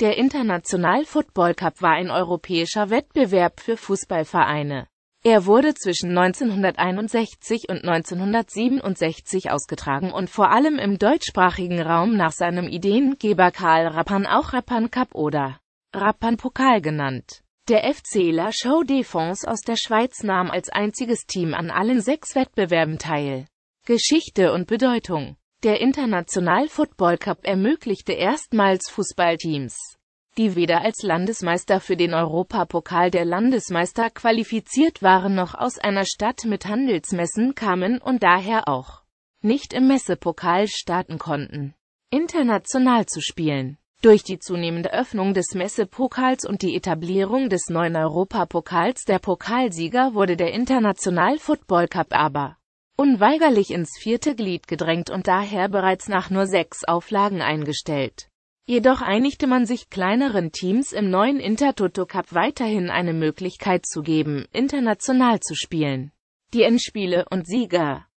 Der International Football Cup war ein europäischer Wettbewerb für Fußballvereine. Er wurde zwischen 1961 und 1967 ausgetragen und vor allem im deutschsprachigen Raum nach seinem Ideengeber Karl Rappan auch Rappan Cup oder Rappan Pokal genannt. Der FC La Chaux Défense aus der Schweiz nahm als einziges Team an allen sechs Wettbewerben teil. Geschichte und Bedeutung der International Football Cup ermöglichte erstmals Fußballteams, die weder als Landesmeister für den Europapokal der Landesmeister qualifiziert waren noch aus einer Stadt mit Handelsmessen kamen und daher auch nicht im Messepokal starten konnten, international zu spielen. Durch die zunehmende Öffnung des Messepokals und die Etablierung des neuen Europapokals der Pokalsieger wurde der International Football Cup aber unweigerlich ins vierte Glied gedrängt und daher bereits nach nur sechs Auflagen eingestellt. Jedoch einigte man sich kleineren Teams im neuen Intertoto Cup weiterhin eine Möglichkeit zu geben, international zu spielen. Die Endspiele und Sieger